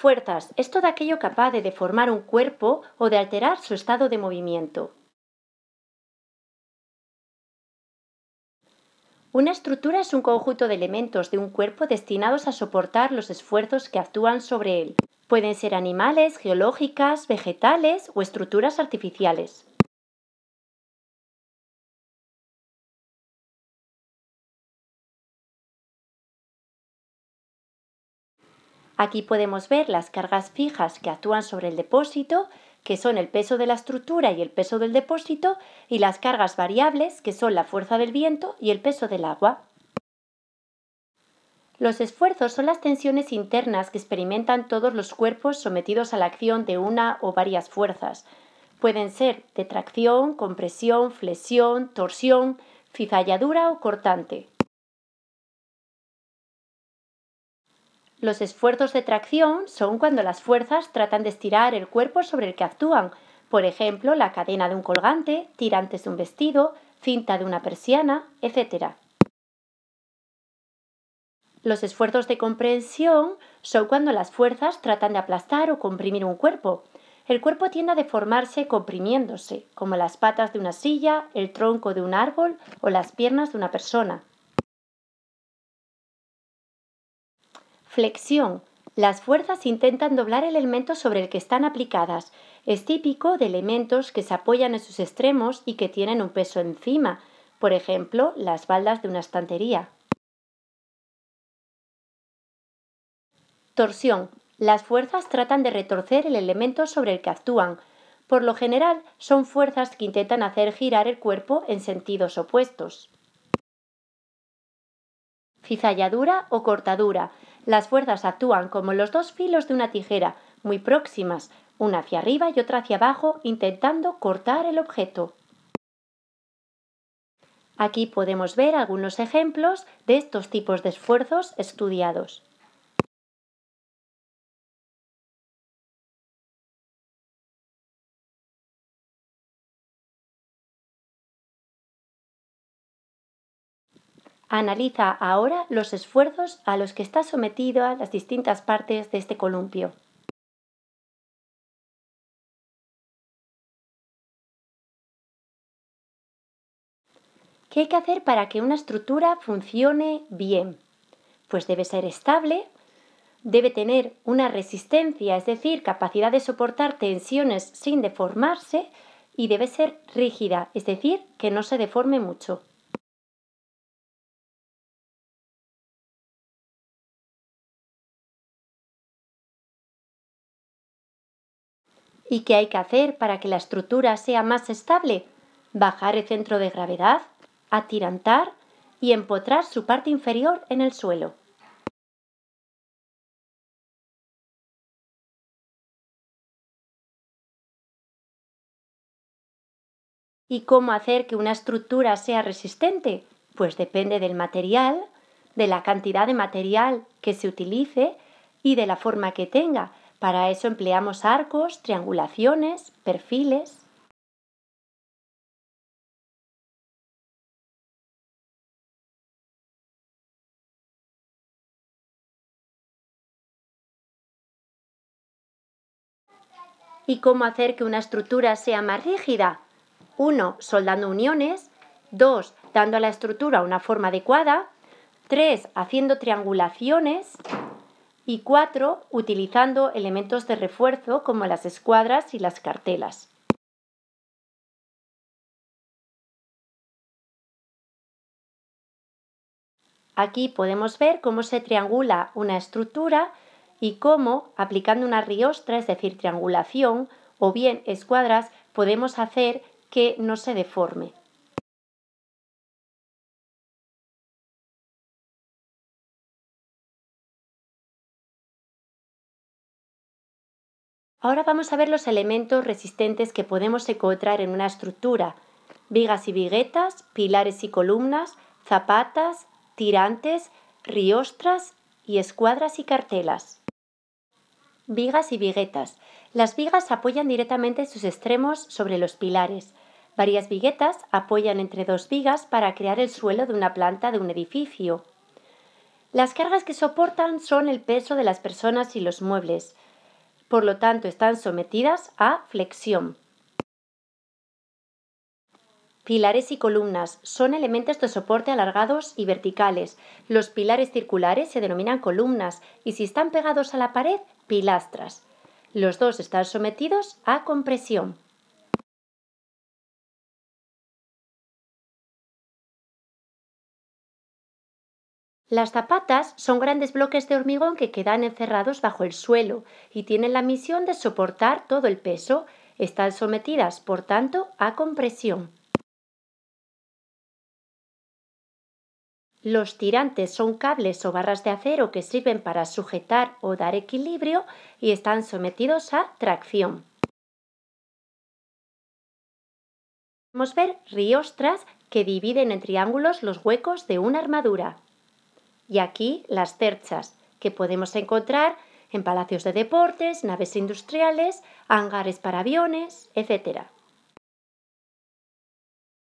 Fuerzas es todo aquello capaz de deformar un cuerpo o de alterar su estado de movimiento. Una estructura es un conjunto de elementos de un cuerpo destinados a soportar los esfuerzos que actúan sobre él. Pueden ser animales, geológicas, vegetales o estructuras artificiales. Aquí podemos ver las cargas fijas que actúan sobre el depósito, que son el peso de la estructura y el peso del depósito, y las cargas variables, que son la fuerza del viento y el peso del agua. Los esfuerzos son las tensiones internas que experimentan todos los cuerpos sometidos a la acción de una o varias fuerzas. Pueden ser de tracción, compresión, flexión, torsión, cizalladura o cortante. Los esfuerzos de tracción son cuando las fuerzas tratan de estirar el cuerpo sobre el que actúan, por ejemplo, la cadena de un colgante, tirantes de un vestido, cinta de una persiana, etc. Los esfuerzos de comprensión son cuando las fuerzas tratan de aplastar o comprimir un cuerpo. El cuerpo tiende a deformarse comprimiéndose, como las patas de una silla, el tronco de un árbol o las piernas de una persona. Flexión. Las fuerzas intentan doblar el elemento sobre el que están aplicadas. Es típico de elementos que se apoyan en sus extremos y que tienen un peso encima, por ejemplo, las baldas de una estantería. Torsión. Las fuerzas tratan de retorcer el elemento sobre el que actúan. Por lo general, son fuerzas que intentan hacer girar el cuerpo en sentidos opuestos. Cizalladura o cortadura las fuerzas actúan como los dos filos de una tijera, muy próximas, una hacia arriba y otra hacia abajo, intentando cortar el objeto. Aquí podemos ver algunos ejemplos de estos tipos de esfuerzos estudiados. Analiza ahora los esfuerzos a los que está sometido a las distintas partes de este columpio. ¿Qué hay que hacer para que una estructura funcione bien? Pues debe ser estable, debe tener una resistencia, es decir, capacidad de soportar tensiones sin deformarse, y debe ser rígida, es decir, que no se deforme mucho. ¿Y qué hay que hacer para que la estructura sea más estable? Bajar el centro de gravedad, atirantar y empotrar su parte inferior en el suelo. ¿Y cómo hacer que una estructura sea resistente? Pues depende del material, de la cantidad de material que se utilice y de la forma que tenga. Para eso empleamos arcos, triangulaciones, perfiles. ¿Y cómo hacer que una estructura sea más rígida? 1. Soldando uniones. 2. Dando a la estructura una forma adecuada. 3. Haciendo triangulaciones y cuatro, utilizando elementos de refuerzo como las escuadras y las cartelas. Aquí podemos ver cómo se triangula una estructura y cómo, aplicando una riostra, es decir, triangulación o bien escuadras, podemos hacer que no se deforme. Ahora vamos a ver los elementos resistentes que podemos encontrar en una estructura. Vigas y viguetas, pilares y columnas, zapatas, tirantes, riostras y escuadras y cartelas. Vigas y viguetas. Las vigas apoyan directamente sus extremos sobre los pilares. Varias viguetas apoyan entre dos vigas para crear el suelo de una planta de un edificio. Las cargas que soportan son el peso de las personas y los muebles por lo tanto están sometidas a flexión. Pilares y columnas son elementos de soporte alargados y verticales. Los pilares circulares se denominan columnas y si están pegados a la pared, pilastras. Los dos están sometidos a compresión. Las zapatas son grandes bloques de hormigón que quedan encerrados bajo el suelo y tienen la misión de soportar todo el peso. Están sometidas, por tanto, a compresión. Los tirantes son cables o barras de acero que sirven para sujetar o dar equilibrio y están sometidos a tracción. Podemos ver riostras que dividen en triángulos los huecos de una armadura. Y aquí las terchas, que podemos encontrar en palacios de deportes, naves industriales, hangares para aviones, etc.